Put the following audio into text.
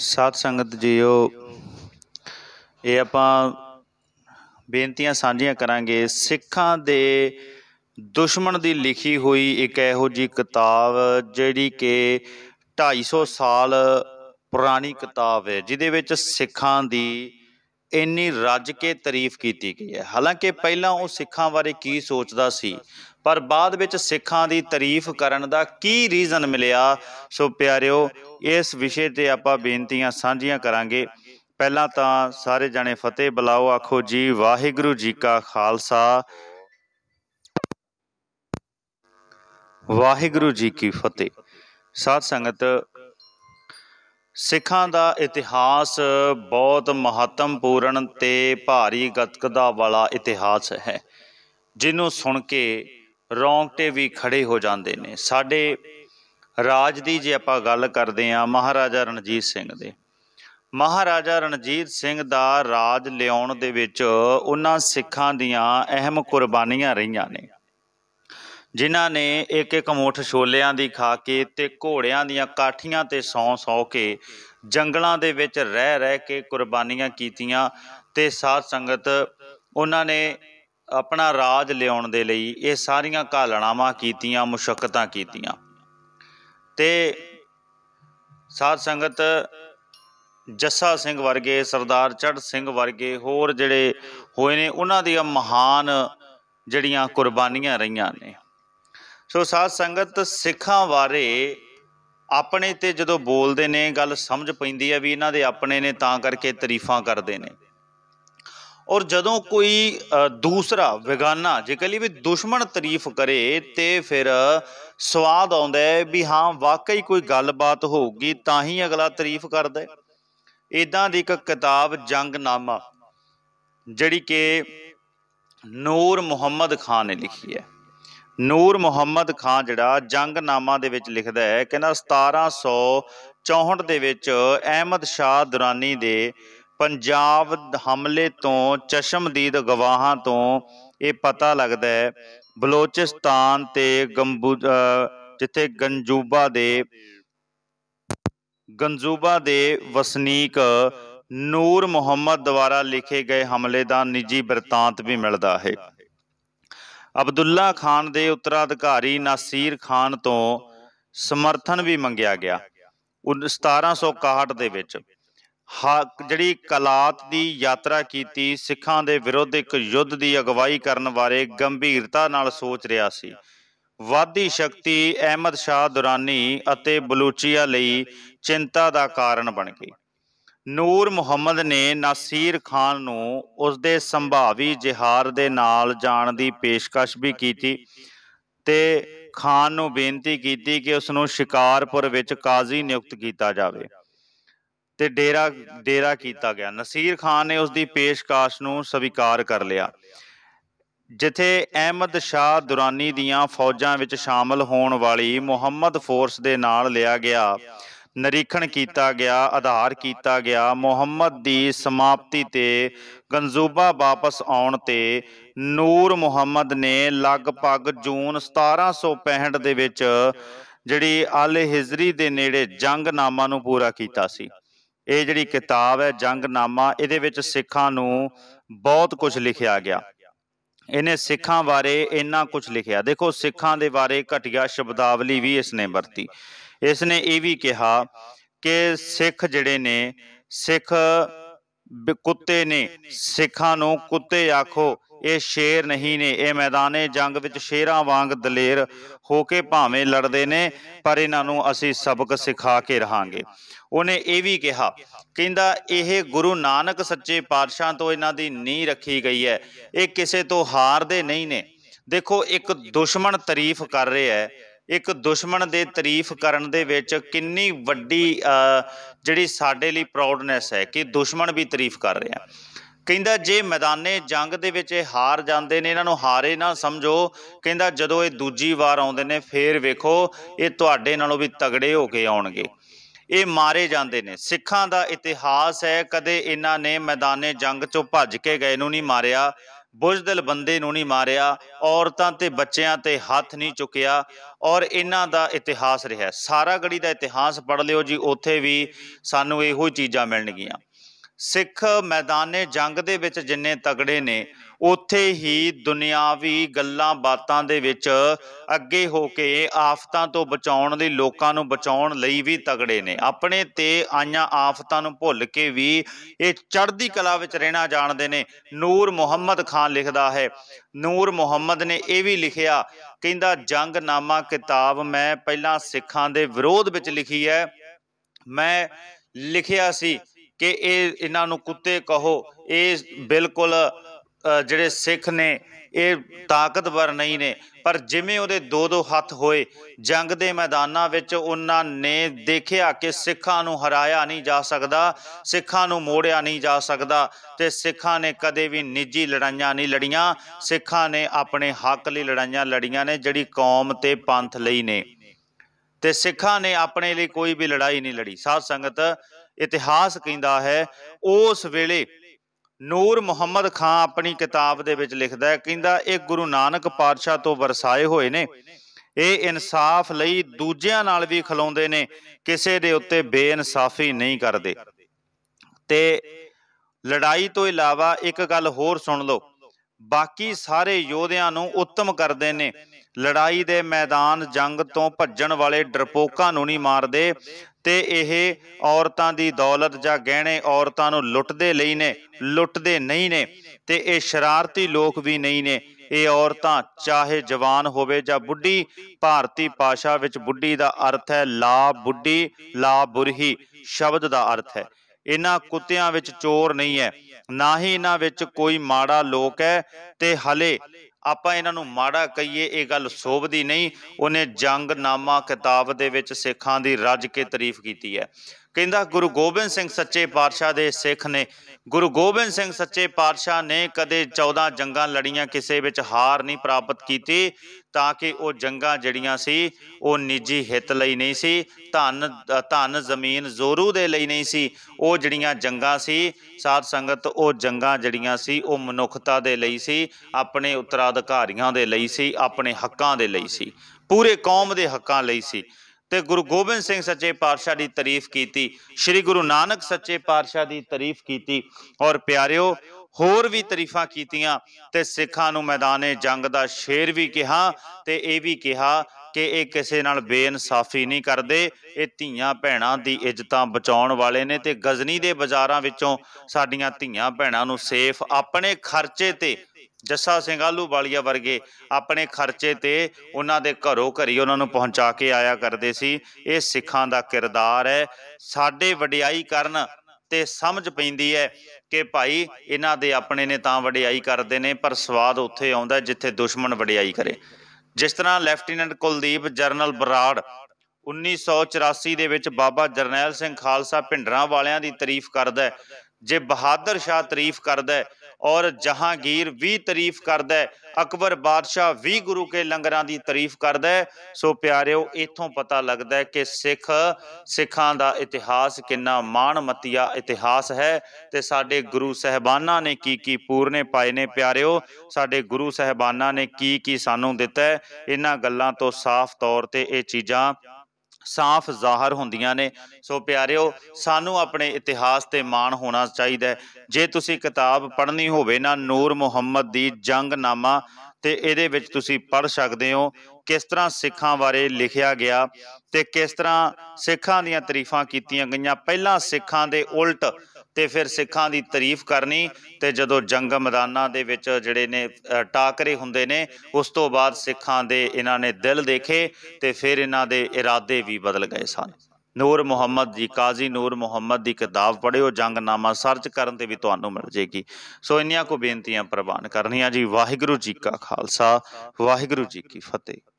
ਸਾਧ ਸੰਗਤ ਜੀਓ ਇਹ ਆਪਾਂ ਬੇਨਤੀਆਂ ਸਾਂਝੀਆਂ ਕਰਾਂਗੇ ਸਿੱਖਾਂ ਦੇ ਦੁਸ਼ਮਣ ਦੀ ਲਿਖੀ ਹੋਈ ਇੱਕ ਇਹੋ ਜੀ ਕਿਤਾਬ ਜਿਹੜੀ ਕਿ 250 ਸਾਲ ਪੁਰਾਣੀ ਕਿਤਾਬ ਹੈ ਜਿਹਦੇ ਵਿੱਚ ਸਿੱਖਾਂ ਦੀ ਇੰਨੀ ਰੱਜ ਕੇ ਤਾਰੀਫ ਕੀਤੀ ਗਈ ਹੈ ਹਾਲਾਂਕਿ ਪਹਿਲਾਂ ਉਹ ਸਿੱਖਾਂ ਬਾਰੇ ਕੀ ਸੋਚਦਾ ਸੀ ਪਰ ਬਾਅਦ ਵਿੱਚ ਸਿੱਖਾਂ ਦੀ ਤਾਰੀਫ ਕਰਨ ਦਾ ਕੀ ਰੀਜ਼ਨ ਮਿਲਿਆ ਸੋ ਪਿਆਰਿਓ ਇਸ ਵਿਸ਼ੇ ਤੇ ਆਪਾਂ ਬੇਨਤੀਆਂ ਸਾਂਝੀਆਂ ਕਰਾਂਗੇ ਪਹਿਲਾਂ ਤਾਂ ਸਾਰੇ ਜਣੇ ਫਤਿਹ ਬੁਲਾਓ ਆਖੋ ਜੀ ਵਾਹਿਗੁਰੂ ਜੀ ਕਾ ਖਾਲਸਾ ਵਾਹਿਗੁਰੂ ਜੀ ਕੀ ਫਤਿਹ ਸਾਧ ਸੰਗਤ ਸਿੱਖਾਂ ਦਾ ਇਤਿਹਾਸ ਬਹੁਤ ਮਹੱਤਵਪੂਰਨ ਤੇ ਭਾਰੀ ਗਤਕਦਾ ਵਾਲਾ ਇਤਿਹਾਸ ਹੈ ਜਿਹਨੂੰ ਸੁਣ ਕੇ ਰੌਂਗਟੇ ਵੀ ਖੜੇ ਹੋ ਜਾਂਦੇ ਨੇ ਸਾਡੇ ਰਾਜ ਦੀ ਜੇ ਆਪਾਂ ਗੱਲ ਕਰਦੇ ਆ ਮਹਾਰਾਜਾ ਰਣਜੀਤ ਸਿੰਘ ਦੇ ਮਹਾਰਾਜਾ ਰਣਜੀਤ ਸਿੰਘ ਦਾ ਰਾਜ ਲਿਆਉਣ ਦੇ ਵਿੱਚ ਉਹਨਾਂ ਸਿੱਖਾਂ ਦੀਆਂ ਅਹਿਮ ਕੁਰਬਾਨੀਆਂ ਰਹੀਆਂ ਨੇ ਜਿਨ੍ਹਾਂ ਨੇ ਇੱਕ ਇੱਕ ਮੋਠ ਛੋਲਿਆਂ ਦੀ ਖਾ ਕੇ ਤੇ ਘੋੜਿਆਂ ਦੀਆਂ ਕਾਠੀਆਂ ਤੇ ਸੌ-ਸੌ ਕੇ ਜੰਗਲਾਂ ਦੇ ਵਿੱਚ ਰਹਿ ਰਹਿ ਕੇ ਕੁਰਬਾਨੀਆਂ ਕੀਤੀਆਂ ਤੇ ਸਾਧ ਸੰਗਤ ਉਹਨਾਂ ਨੇ ਆਪਣਾ ਰਾਜ ਲਿਆਉਣ ਦੇ ਲਈ ਇਹ ਸਾਰੀਆਂ ਘਾਲਣਾਵਾਂ ਕੀਤੀਆਂ ਮੁਸ਼ਕਲਾਂ ਕੀਤੀਆਂ ਤੇ ਸਾਧ ਸੰਗਤ ਜੱਸਾ ਸਿੰਘ ਵਰਗੇ ਸਰਦਾਰ ਚੜ੍ਹ ਸਿੰਘ ਵਰਗੇ ਹੋਰ ਜਿਹੜੇ ਹੋਏ ਨੇ ਉਹਨਾਂ ਦੀਆਂ ਮਹਾਨ ਜਿਹੜੀਆਂ ਕੁਰਬਾਨੀਆਂ ਰਹੀਆਂ ਨੇ ਸੋ ਸਾਧ ਸੰਗਤ ਸਿੱਖਾਂ ਬਾਰੇ ਆਪਣੇ ਤੇ ਜਦੋਂ ਬੋਲਦੇ ਨੇ ਗੱਲ ਸਮਝ ਪੈਂਦੀ ਹੈ ਵੀ ਇਹਨਾਂ ਦੇ ਆਪਣੇ ਨੇ ਤਾਂ ਕਰਕੇ ਤਾਰੀਫਾਂ ਕਰਦੇ ਨੇ ਔਰ ਜਦੋਂ ਕੋਈ ਦੂਸਰਾ ਵਿਗਾਨਾ ਜੇ ਕਹੇ ਲਈ ਵੀ ਦੁਸ਼ਮਣ ਤਾਰੀਫ ਕਰੇ ਤੇ ਫਿਰ ਸਵਾਦ ਆਉਂਦਾ ਵੀ ਹਾਂ ਵਾਕਈ ਕੋਈ ਗੱਲਬਾਤ ਹੋਊਗੀ ਤਾਂ ਹੀ ਅਗਲਾ ਤਾਰੀਫ ਕਰਦਾ ਇਦਾਂ ਦੀ ਇੱਕ ਕਿਤਾਬ ਜੰਗਨਾਮਾ ਜਿਹੜੀ ਕਿ ਨੂਰ ਮੁਹੰਮਦ ਖਾਨ ਨੇ ਲਿਖੀ ਹੈ ਨੂਰ ਮੁਹੰਮਦ ਖਾਨ ਜਿਹੜਾ ਜੰਗਨਾਮਾ ਦੇ ਵਿੱਚ ਲਿਖਦਾ ਹੈ ਕਹਿੰਦਾ 1764 ਦੇ ਵਿੱਚ ਅਹਿਮਦ ਸ਼ਾਹ ਦੁਰਾਨੀ ਦੇ ਪੰਜਾਬ ਹਮਲੇ ਤੋਂ ਚਸ਼ਮਦੀਦ ਗਵਾਹਾਂ ਤੋਂ ਇਹ ਪਤਾ ਲੱਗਦਾ ਹੈ ਬਲੋਚਿਸਤਾਨ ਤੇ ਗੰਬੂ ਜਿੱਥੇ ਗੰਜੂਬਾ ਦੇ ਗੰਜੂਬਾ ਦੇ ਵਸਨੀਕ ਨੂਰ ਮੁਹੰਮਦ ਦੁਆਰਾ ਲਿਖੇ ਗਏ ਹਮਲੇ ਦਾ ਨਿੱਜੀ ਬਰਤਾਂਤ ਵੀ ਮਿਲਦਾ ਹੈ ਅਬਦੁੱਲਾ ਖਾਨ ਦੇ ਉਤਰਾਧਿਕਾਰੀ ਨਾਸੀਰ ਖਾਨ ਤੋਂ ਸਮਰਥਨ ਵੀ ਮੰਗਿਆ ਗਿਆ 1761 ਦੇ ਵਿੱਚ ਜਿਹੜੀ ਕਲਾਤ ਦੀ ਯਾਤਰਾ ਕੀਤੀ ਸਿੱਖਾਂ ਦੇ ਵਿਰੁੱਧ ਇੱਕ ਯੁੱਧ ਦੀ ਅਗਵਾਈ ਕਰਨ ਬਾਰੇ ਗੰਭੀਰਤਾ ਨਾਲ ਸੋਚ ਰਿਹਾ ਸੀ ਵਾਦੀ ਸ਼ਕਤੀ ਅਹਿਮਦ ਸ਼ਾਹ ਦੁਰਾਨੀ ਅਤੇ ਬਲੂਚੀਆ ਲਈ ਚਿੰਤਾ ਦਾ ਕਾਰਨ ਬਣ ਗਈ ਨੂਰ ਮੁਹੰਮਦ ਨੇ ਨਾਸੀਰ ਖਾਨ ਨੂੰ ਉਸ ਦੇ ਸੰਭਾਵੀ ਜਿਹਾਰ ਦੇ ਨਾਲ ਜਾਣ ਦੀ ਪੇਸ਼ਕਸ਼ ਵੀ ਕੀਤੀ ਤੇ ਖਾਨ ਨੂੰ ਬੇਨਤੀ ਕੀਤੀ ਕਿ ਉਸ ਨੂੰ ਸ਼ਿਕਾਰਪੁਰ ਵਿੱਚ ਕਾਜ਼ੀ ਨਿਯੁਕਤ ਕੀਤਾ ਜਾਵੇ ਤੇ ਡੇਰਾ ਡੇਰਾ ਕੀਤਾ ਗਿਆ ਨਸੀਰ ਖਾਨ ਨੇ ਉਸ ਦੀ ਪੇਸ਼ਕਾਸ਼ ਨੂੰ ਸਵੀਕਾਰ ਕਰ ਲਿਆ ਜਿੱਥੇ ਅਹਿਮਦ ਸ਼ਾਹ ਦੁਰਾਨੀ ਦੀਆਂ ਫੌਜਾਂ ਵਿੱਚ ਸ਼ਾਮਲ ਹੋਣ ਵਾਲੀ ਮੁਹੰਮਦ ਫੋਰਸ ਦੇ ਨਾਲ ਲਿਆ ਗਿਆ ਨਿਰੀਖਣ ਕੀਤਾ ਗਿਆ ਆਧਾਰ ਕੀਤਾ ਗਿਆ ਮੁਹੰਮਦ ਦੀ ਸਮਾਪਤੀ ਤੇ ਗੰਜ਼ੂਬਾ ਵਾਪਸ ਆਉਣ ਤੇ ਨੂਰ ਮੁਹੰਮਦ ਨੇ ਲਗਭਗ ਜੂਨ 1765 ਦੇ ਵਿੱਚ ਜਿਹੜੀ ਅਲ ਹਿਜ਼ਰੀ ਦੇ ਨੇੜੇ ਜੰਗਨਾਮਾ ਨੂੰ ਪੂਰਾ ਕੀਤਾ ਸੀ ਇਹ ਜਿਹੜੀ ਕਿਤਾਬ ਹੈ ਜੰਗਨਾਮਾ ਇਹਦੇ ਵਿੱਚ ਸਿੱਖਾਂ ਨੂੰ ਬਹੁਤ ਕੁਝ ਲਿਖਿਆ ਗਿਆ ਇਹਨੇ ਸਿੱਖਾਂ ਬਾਰੇ ਇੰਨਾ ਕੁਝ ਲਿਖਿਆ ਦੇਖੋ ਸਿੱਖਾਂ ਦੇ ਬਾਰੇ ਘਟਿਆ ਸ਼ਬਦਾਵਲੀ ਵੀ ਇਸਨੇ ਵਰਤੀ ਇਸਨੇ ਇਹ ਵੀ ਕਿਹਾ ਕਿ ਸਿੱਖ ਜਿਹੜੇ ਨੇ ਸਿੱਖ ਕੁੱਤੇ ਨੇ ਸਿੱਖਾਂ ਨੂੰ ਕੁੱਤੇ ਆਖੋ ਇਹ ਸ਼ੇਰ ਨਹੀਂ ਨੇ ਇਹ ਮੈਦਾਨੇ ਜੰਗ ਵਿੱਚ ਸ਼ੇਰਾਂ ਵਾਂਗ ਦਲੇਰ ਹੋ ਕੇ ਭਾਵੇਂ ਲੜਦੇ ਨੇ ਪਰ ਇਹਨਾਂ ਨੂੰ ਅਸੀਂ ਸਬਕ ਸਿਖਾ ਕੇ ਰਹਾਂਗੇ ਉਹਨੇ ਇਹ ਵੀ ਕਿਹਾ ਕਹਿੰਦਾ ਇਹ ਗੁਰੂ ਨਾਨਕ ਸੱਚੇ ਪਾਤਸ਼ਾਹ ਤੋਂ ਇਹਨਾਂ ਦੀ ਨੀ ਰੱਖੀ ਗਈ ਹੈ ਇਹ ਕਿਸੇ ਤੋਂ ਹਾਰਦੇ ਨਹੀਂ ਨੇ ਦੇਖੋ ਇੱਕ ਦੁਸ਼ਮਣ ਤਾਰੀਫ ਕਰ ਰਿਹਾ ਹੈ ਇੱਕ ਦੁਸ਼ਮਣ ਦੇ ਤਾਰੀਫ ਕਰਨ ਦੇ ਵਿੱਚ ਕਿੰਨੀ ਵੱਡੀ ਜਿਹੜੀ ਸਾਡੇ ਲਈ ਪ੍ਰਾਊਡਨੈਸ ਹੈ ਕਿ ਦੁਸ਼ਮਣ ਵੀ ਤਾਰੀਫ ਕਰ ਰਿਹਾ ਹੈ ਕਹਿੰਦਾ ਜੇ ਮੈਦਾਨੇ ਜੰਗ ਦੇ ਵਿੱਚ ਇਹ ਹਾਰ ਜਾਂਦੇ ਨੇ ਇਹਨਾਂ ਨੂੰ ਹਾਰੇ ਨਾ ਸਮਝੋ ਕਹਿੰਦਾ ਜਦੋਂ ਇਹ ਦੂਜੀ ਵਾਰ ਆਉਂਦੇ ਨੇ ਫੇਰ ਵੇਖੋ ਇਹ ਤੁਹਾਡੇ ਨਾਲੋਂ ਵੀ ਤਗੜੇ ਹੋ ਕੇ ਆਉਣਗੇ ਇਹ ਮਾਰੇ ਜਾਂਦੇ ਨੇ ਸਿੱਖਾਂ ਦਾ ਇਤਿਹਾਸ ਹੈ ਕਦੇ ਇਹਨਾਂ ਨੇ ਮੈਦਾਨੇ ਜੰਗ ਚੋਂ ਭੱਜ ਕੇ ਗਏ ਨੂੰ ਨਹੀਂ ਮਾਰਿਆ ਬੁਜ਼ਦਲ ਬੰਦੇ ਨੂੰ ਨਹੀਂ ਮਾਰਿਆ ਔਰਤਾਂ ਤੇ ਬੱਚਿਆਂ ਤੇ ਹੱਥ ਨਹੀਂ ਚੁੱਕਿਆ ਔਰ ਇਹਨਾਂ ਦਾ ਇਤਿਹਾਸ ਰਿਹਾ ਸਾਰਾ ਗੜੀ ਦਾ ਇਤਿਹਾਸ ਪੜ ਲਿਓ ਜੀ ਉੱਥੇ ਵੀ ਸਾਨੂੰ ਇਹੋ ਚੀਜ਼ਾਂ ਮਿਲਣਗੀਆਂ ਸਿੱਖ ਮੈਦਾਨੇ ਜੰਗ ਦੇ ਵਿੱਚ ਜਿੰਨੇ ਤਗੜੇ ਨੇ ਉੱਥੇ ਹੀ ਦੁਨਿਆਵੀ ਗੱਲਾਂ ਬਾਤਾਂ ਦੇ ਵਿੱਚ ਅੱਗੇ ਹੋ ਕੇ ਆਫਤਾਂ ਤੋਂ ਬਚਾਉਣ ਲਈ ਲੋਕਾਂ ਨੂੰ ਬਚਾਉਣ ਲਈ ਵੀ ਤਗੜੇ ਨੇ ਆਪਣੇ ਤੇ ਆਈਆਂ ਆਫਤਾਂ ਨੂੰ ਭੁੱਲ ਕੇ ਵੀ ਇਹ ਚੜ੍ਹਦੀ ਕਲਾ ਵਿੱਚ ਰਹਿਣਾ ਜਾਣਦੇ ਨੇ ਨੂਰ ਮੁਹੰਮਦ ਖਾਨ ਲਿਖਦਾ ਹੈ ਨੂਰ ਮੁਹੰਮਦ ਨੇ ਇਹ ਵੀ ਲਿਖਿਆ ਕਹਿੰਦਾ ਜੰਗ ਨਾਮਾ ਕਿਤਾਬ ਮੈਂ ਪਹਿਲਾਂ ਸਿੱਖਾਂ ਦੇ ਵਿਰੋਧ ਵਿੱਚ ਲਿਖੀ ਹੈ ਮੈਂ ਲਿਖਿਆ ਸੀ ਕਿ ਇਹ ਇਹਨਾਂ ਨੂੰ ਕੁੱਤੇ ਕਹੋ ਇਹ ਬਿਲਕੁਲ ਜਿਹੜੇ ਸਿੱਖ ਨੇ ਇਹ ਤਾਕਤਵਰ ਨਹੀਂ ਨੇ ਪਰ ਜਿਵੇਂ ਉਹਦੇ ਦੋ ਦੋ ਹੱਥ ਹੋਏ ਜੰਗ ਦੇ ਮੈਦਾਨਾਂ ਵਿੱਚ ਉਹਨਾਂ ਨੇ ਦੇਖਿਆ ਕਿ ਸਿੱਖਾਂ ਨੂੰ ਹਰਾਇਆ ਨਹੀਂ ਜਾ ਸਕਦਾ ਸਿੱਖਾਂ ਨੂੰ ਮੋੜਿਆ ਨਹੀਂ ਜਾ ਸਕਦਾ ਤੇ ਸਿੱਖਾਂ ਨੇ ਕਦੇ ਵੀ ਨਿੱਜੀ ਲੜਾਈਆਂ ਨਹੀਂ ਲੜੀਆਂ ਸਿੱਖਾਂ ਨੇ ਆਪਣੇ ਹੱਕ ਲਈ ਲੜਾਈਆਂ ਲੜੀਆਂ ਨੇ ਜਿਹੜੀ ਕੌਮ ਤੇ ਪੰਥ ਲਈ ਨੇ ਤੇ ਸਿੱਖਾਂ ਨੇ ਆਪਣੇ ਲਈ ਕੋਈ ਵੀ ਲੜਾਈ ਨਹੀਂ ਲੜੀ ਸਾਧ ਸੰਗਤ ਇਤਿਹਾਸ ਕਹਿੰਦਾ ਹੈ ਉਸ ਵੇਲੇ ਨੂਰ ਮੁਹੰਮਦ ਖਾਨ ਆਪਣੀ ਕਿਤਾਬ ਦੇ ਵਿੱਚ ਲਿਖਦਾ ਹੈ ਕਹਿੰਦਾ ਇਹ ਗੁਰੂ ਨਾਨਕ ਪਾਤਸ਼ਾਹ ਤੋਂ ਵਰਸਾਏ ਹੋਏ ਨੇ ਇਹ ਇਨਸਾਫ ਲਈ ਦੂਜਿਆਂ ਨਾਲ ਵੀ ਖਲਾਉਂਦੇ ਨੇ ਕਿਸੇ ਦੇ ਉੱਤੇ ਬੇਇਨਸਾਫੀ ਨਹੀਂ ਕਰਦੇ ਤੇ ਲੜਾਈ ਤੋਂ ਇਲਾਵਾ ਇੱਕ ਗੱਲ ਹੋਰ ਸੁਣ ਲਓ ਬਾਕੀ ਸਾਰੇ ਯੋਧਿਆਂ ਨੂੰ ਉੱਤਮ ਕਰਦੇ ਨੇ ਲੜਾਈ ਦੇ ਮੈਦਾਨ ਜੰਗ ਤੋਂ ਭੱਜਣ ਵਾਲੇ ਡਰਪੋਕਾਂ ਨੂੰ ਨਹੀਂ ਮਾਰਦੇ ਤੇ ਇਹ ਔਰਤਾਂ ਦੀ ਦੌਲਤ ਜਾਂ ਗਹਿਣੇ ਔਰਤਾਂ ਨੂੰ ਲੁੱਟਦੇ ਲਈ ਨੇ ਲੁੱਟਦੇ ਨਹੀਂ ਨੇ ਤੇ ਇਹ ਸ਼ਰਾਰਤੀ ਲੋਕ ਵੀ ਨਹੀਂ ਨੇ ਇਹ ਔਰਤਾਂ ਚਾਹੇ ਜਵਾਨ ਹੋਵੇ ਜਾਂ ਬੁੱਢੀ ਭਾਰਤੀ ਪਾਸ਼ਾ ਵਿੱਚ ਬੁੱਢੀ ਦਾ ਅਰਥ ਹੈ ਲਾ ਬੁੱਢੀ ਲਾ ਬੁਰਹੀ ਸ਼ਬਦ ਦਾ ਅਰਥ ਹੈ ਇਹਨਾਂ ਕੁੱਤਿਆਂ ਵਿੱਚ ਚੋਰ ਨਹੀਂ ਹੈ ਨਾ ਹੀ ਇਹਨਾਂ ਵਿੱਚ ਕੋਈ ਮਾੜਾ ਲੋਕ ਹੈ ਤੇ ਹਲੇ ਆਪਾਂ ਇਹਨਾਂ ਨੂੰ ਮਾੜਾ ਕਹੀਏ ਇਹ ਗੱਲ ਸੋਭਦੀ ਨਹੀਂ ਉਹਨੇ ਜੰਗਨਾਮਾ ਕਿਤਾਬ ਦੇ ਵਿੱਚ ਸਿੱਖਾਂ ਦੀ ਰੱਜ ਕੇ ਤਾਰੀਫ ਕੀਤੀ ਹੈ ਕਹਿੰਦਾ ਗੁਰੂ ਗੋਬਿੰਦ ਸਿੰਘ ਸੱਚੇ ਪਾਤਸ਼ਾਹ ਦੇ ਸਿੱਖ ਨੇ ਗੁਰੂ ਗੋਬਿੰਦ ਸਿੰਘ ਸੱਚੇ ਪਾਤਸ਼ਾਹ ਨੇ ਕਦੇ 14 ਜੰਗਾਂ ਲੜੀਆਂ ਕਿਸੇ ਵਿੱਚ ਹਾਰ ਨਹੀਂ ਪ੍ਰਾਪਤ ਕੀਤੀ ਤਾਂ ਕਿ ਉਹ ਜੰਗਾਂ ਜਿਹੜੀਆਂ ਸੀ ਉਹ ਨਿੱਜੀ ਹਿੱਤ ਲਈ ਨਹੀਂ ਸੀ ਧਨ ਧਨ ਜ਼ਮੀਨ ਜ਼ੋਰੂ ਦੇ ਲਈ ਨਹੀਂ ਸੀ ਉਹ ਜਿਹੜੀਆਂ ਜੰਗਾਂ ਸੀ ਸਾਧ ਸੰਗਤ ਉਹ ਜੰਗਾਂ ਜਿਹੜੀਆਂ ਸੀ ਉਹ ਮਨੁੱਖਤਾ ਦੇ ਲਈ ਸੀ ਆਪਣੇ ਉਤਰਾਧਿਕਾਰੀਆਂ ਦੇ ਲਈ ਸੀ ਆਪਣੇ ਹੱਕਾਂ ਦੇ ਲਈ ਸੀ ਪੂਰੇ ਕੌਮ ਦੇ ਹੱਕਾਂ ਲਈ ਸੀ ਤੇ ਗੁਰੂ ਗੋਬਿੰਦ ਸਿੰਘ ਸੱਚੇ ਪਾਤਸ਼ਾਹ ਦੀ ਤਾਰੀਫ ਕੀਤੀ ਸ੍ਰੀ ਗੁਰੂ ਨਾਨਕ ਸੱਚੇ ਪਾਤਸ਼ਾਹ ਦੀ ਤਾਰੀਫ ਕੀਤੀ ਔਰ ਪਿਆਰਿਓ ਹੋਰ ਵੀ ਤਾਰੀਫਾਂ ਕੀਤੀਆਂ ਤੇ ਸਿੱਖਾਂ ਨੂੰ ਮੈਦਾਨੇ ਜੰਗ ਦਾ ਸ਼ੇਰ ਵੀ ਕਿਹਾ ਤੇ ਇਹ ਵੀ ਕਿਹਾ ਕਿ ਇਹ ਕਿਸੇ ਨਾਲ ਬੇਇਨਸਾਫੀ ਨਹੀਂ ਕਰਦੇ ਇਹ ਧੀਆਂ ਭੈਣਾਂ ਦੀ ਇੱਜ਼ਤਾਂ ਬਚਾਉਣ ਵਾਲੇ ਨੇ ਤੇ ਗਜ਼ਨੀ ਦੇ ਬਾਜ਼ਾਰਾਂ ਵਿੱਚੋਂ ਸਾਡੀਆਂ ਧੀਆਂ ਭੈਣਾਂ ਨੂੰ ਸੇਫ ਆਪਣੇ ਖਰਚੇ ਤੇ ਜੱਸਾ ਸਿੰਘ ਆਲੂ ਵਾਲੀਆ ਵਰਗੇ ਆਪਣੇ ਖਰਚੇ ਤੇ ਉਹਨਾਂ ਦੇ ਘਰੋ ਘਰੀ ਉਹਨਾਂ ਨੂੰ ਪਹੁੰਚਾ ਕੇ ਆਇਆ ਕਰਦੇ ਸੀ ਇਹ ਸਿੱਖਾਂ ਦਾ ਕਿਰਦਾਰ ਹੈ ਸਾਡੇ ਵਡਿਆਈ ਕਰਨ ਤੇ ਸਮਝ ਪੈਂਦੀ ਹੈ ਕਿ ਭਾਈ ਇਹਨਾਂ ਦੇ ਆਪਣੇ ਨੇ ਤਾਂ ਵਡਿਆਈ ਕਰਦੇ ਨੇ ਪਰ ਸਵਾਦ ਉੱਥੇ ਆਉਂਦਾ ਜਿੱਥੇ ਦੁਸ਼ਮਣ ਵਡਿਆਈ ਕਰੇ ਜਿਸ ਤਰ੍ਹਾਂ ਲੈਫਟੀਨੈਂਟ ਕੁਲਦੀਪ ਜਰਨਲ ਬਰਾੜ 1984 ਦੇ ਵਿੱਚ ਬਾਬਾ ਜਰਨੈਲ ਸਿੰਘ ਖਾਲਸਾ ਭਿੰਡਰਾਂ ਵਾਲਿਆਂ ਦੀ ਤਾਰੀਫ ਕਰਦਾ ਜੇ ਬਹਾਦਰ ਸ਼ਾਹ ਤਾਰੀਫ ਕਰਦਾ ਔਰ ਜਹਾਂਗੀਰ ਵੀ ਤਾਰੀਫ ਕਰਦਾ ਹੈ ਅਕਬਰ ਬਾਦਸ਼ਾਹ ਵੀ ਗੁਰੂ ਕੇ ਲੰਗਰਾਂ ਦੀ ਤਾਰੀਫ ਕਰਦਾ ਹੈ ਸੋ ਪਿਆਰਿਓ ਇਥੋਂ ਪਤਾ ਲੱਗਦਾ ਹੈ ਕਿ ਸਿੱਖ ਸਿੱਖਾਂ ਦਾ ਇਤਿਹਾਸ ਕਿੰਨਾ ਮਾਣਮਤੀਆ ਇਤਿਹਾਸ ਹੈ ਤੇ ਸਾਡੇ ਗੁਰੂ ਸਹਿਬਾਨਾਂ ਨੇ ਕੀ ਕੀ ਪੂਰਨੇ ਪਾਏ ਨੇ ਪਿਆਰਿਓ ਸਾਡੇ ਗੁਰੂ ਸਹਿਬਾਨਾਂ ਨੇ ਕੀ ਕੀ ਸਾਨੂੰ ਦਿੱਤਾ ਇਹਨਾਂ ਗੱਲਾਂ ਤੋਂ ਸਾਫ਼ ਤੌਰ ਤੇ ਇਹ ਚੀਜ਼ਾਂ ਸਾਫ਼ ਜ਼ਾਹਰ ਹੁੰਦੀਆਂ ਨੇ ਸੋ ਪਿਆਰਿਓ ਸਾਨੂੰ ਆਪਣੇ ਇਤਿਹਾਸ ਤੇ ਮਾਣ ਹੋਣਾ ਚਾਹੀਦਾ ਹੈ ਜੇ ਤੁਸੀਂ ਕਿਤਾਬ ਪੜ੍ਹਨੀ ਹੋਵੇ ਨਾ ਨੂਰ ਮੁਹੰਮਦ ਦੀ ਜੰਗਨਾਮਾ ਤੇ ਇਹਦੇ ਵਿੱਚ ਤੁਸੀਂ ਪੜ੍ਹ ਸਕਦੇ ਹੋ ਕਿਸ ਤਰ੍ਹਾਂ ਸਿੱਖਾਂ ਬਾਰੇ ਲਿਖਿਆ ਗਿਆ ਤੇ ਕਿਸ ਤਰ੍ਹਾਂ ਸਿੱਖਾਂ ਦੀਆਂ ਤਾਰੀਫਾਂ ਕੀਤੀਆਂ ਗਈਆਂ ਪਹਿਲਾਂ ਸਿੱਖਾਂ ਦੇ ਉਲਟ ਤੇ ਫਿਰ ਸਿੱਖਾਂ ਦੀ ਤਾਰੀਫ ਕਰਨੀ ਤੇ ਜਦੋਂ ਜੰਗ ਮੈਦਾਨਾਂ ਦੇ ਵਿੱਚ ਜਿਹੜੇ ਨੇ ਟਾਕਰੇ ਹੁੰਦੇ ਨੇ ਉਸ ਤੋਂ ਬਾਅਦ ਸਿੱਖਾਂ ਦੇ ਇਹਨਾਂ ਨੇ ਦਿਲ ਦੇਖੇ ਤੇ ਫਿਰ ਇਹਨਾਂ ਦੇ ਇਰਾਦੇ ਵੀ ਬਦਲ ਗਏ ਸਨ ਨੂਰ ਮੁਹੰਮਦ ਜੀ ਕਾਜ਼ੀ ਨੂਰ ਮੁਹੰਮਦ ਦੀ ਕਿਤਾਬ ਜੰਗ ਜੰਗਨਾਮਾ ਸਰਚ ਕਰਨ ਤੇ ਵੀ ਤੁਹਾਨੂੰ ਮਿਲ ਜੇਗੀ ਸੋ ਇੰਨੀਆਂ ਕੋ ਬੇਨਤੀਆਂ ਪ੍ਰਵਾਨ ਕਰਨੀਆਂ ਜੀ ਵਾਹਿਗੁਰੂ ਜੀ ਕਾ ਖਾਲਸਾ ਵਾਹਿਗੁਰੂ ਜੀ ਕੀ ਫਤਿਹ